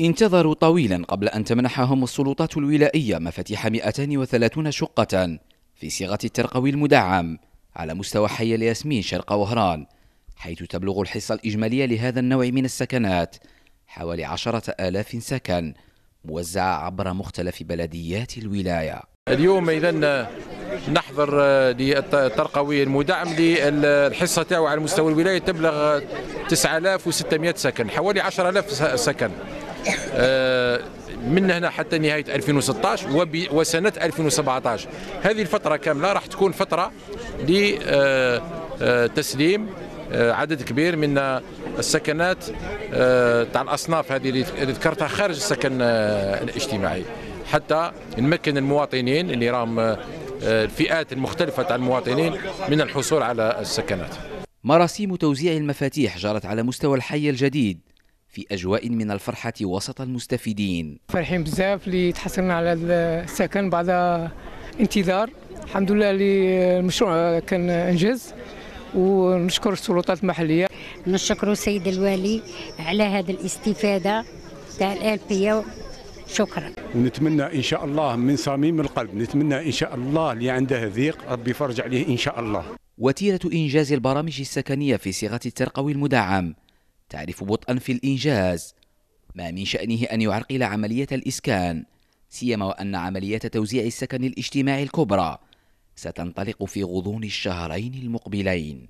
انتظروا طويلا قبل أن تمنحهم السلطات الولائية مفاتيح 230 شقة في صيغة الترقوي المدعم على مستوى حي الياسمين شرق وهران حيث تبلغ الحصة الإجمالية لهذا النوع من السكنات حوالي عشرة آلاف سكن موزعة عبر مختلف بلديات الولاية اليوم إذا نحضر للترقوي المدعم للحصة تاعو على مستوى الولاية تبلغ 9600 سكن حوالي 10000 سكن آه، من هنا حتى نهاية 2016 وسنة 2017 هذه الفترة كاملة راح تكون فترة لتسليم آه، آه، عدد كبير من السكنات تاع الاصناف هذه اللي ذكرتها خارج السكن الاجتماعي حتى نمكن المواطنين اللي راهم الفئات المختلفه تاع المواطنين من الحصول على السكنات مراسيم توزيع المفاتيح جرت على مستوى الحي الجديد في أجواء من الفرحة وسط المستفيدين فرحين بزاف اللي تحصلنا على السكن بعد انتظار الحمد لله اللي المشروع كان انجز ونشكر السلطات المحليه نشكر السيد الوالي على هذا الاستفاده تاع الالفيه شكرا ونتمنى ان شاء الله من صميم القلب نتمنى ان شاء الله اللي عنده ذيق ربي يفرج عليه ان شاء الله وتيره انجاز البرامج السكنيه في صيغه الترقوي المدعم تعرف بطئا في الإنجاز ما من شأنه أن يعرقل عملية الإسكان سيما وأن عملية توزيع السكن الاجتماعي الكبرى ستنطلق في غضون الشهرين المقبلين